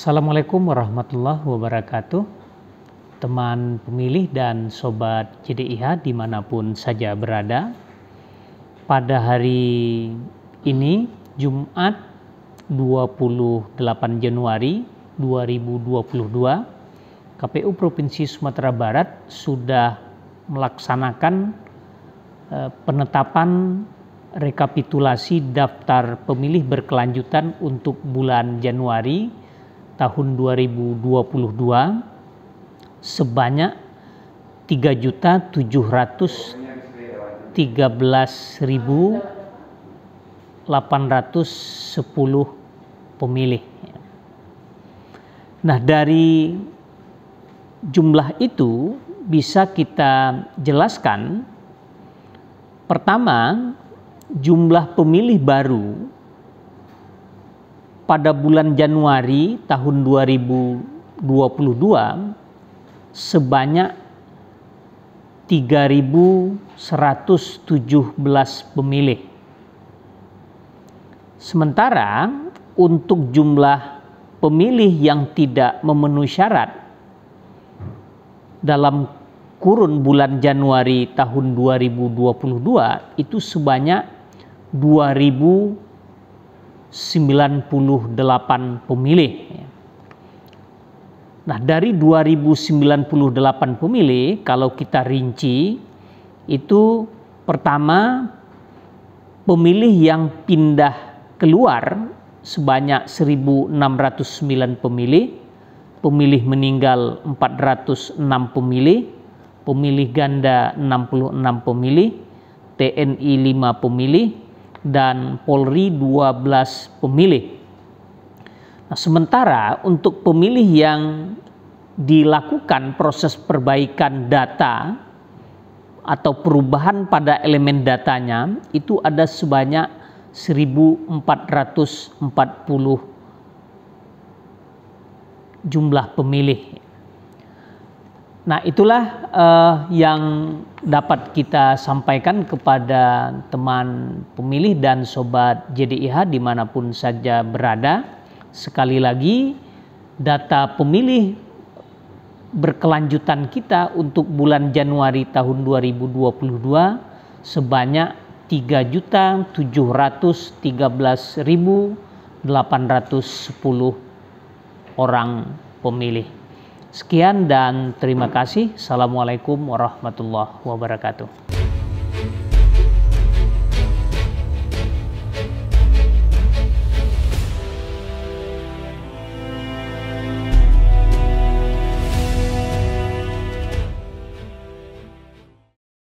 Assalamualaikum warahmatullahi wabarakatuh Teman pemilih dan Sobat CDIH dimanapun saja berada Pada hari ini Jumat 28 Januari 2022 KPU Provinsi Sumatera Barat sudah melaksanakan eh, penetapan rekapitulasi daftar pemilih berkelanjutan untuk bulan Januari tahun 2022 sebanyak 3.713.810 pemilih. Nah, dari jumlah itu bisa kita jelaskan pertama jumlah pemilih baru pada bulan Januari tahun 2022 sebanyak 3.117 pemilih. Sementara untuk jumlah pemilih yang tidak memenuhi syarat dalam kurun bulan Januari tahun 2022 itu sebanyak 2000 98 pemilih. Nah, dari 2098 pemilih kalau kita rinci itu pertama pemilih yang pindah keluar sebanyak 1609 pemilih, pemilih meninggal 406 pemilih, pemilih ganda 66 pemilih, TNI 5 pemilih, dan Polri 12 pemilih. Nah, sementara untuk pemilih yang dilakukan proses perbaikan data atau perubahan pada elemen datanya itu ada sebanyak 1440 jumlah pemilih Nah, itulah uh, yang dapat kita sampaikan kepada teman pemilih dan sobat JDIH dimanapun saja berada. Sekali lagi, data pemilih berkelanjutan kita untuk bulan Januari tahun 2022 sebanyak 3.713.810 orang pemilih. Sekian dan terima kasih. Assalamualaikum warahmatullahi wabarakatuh.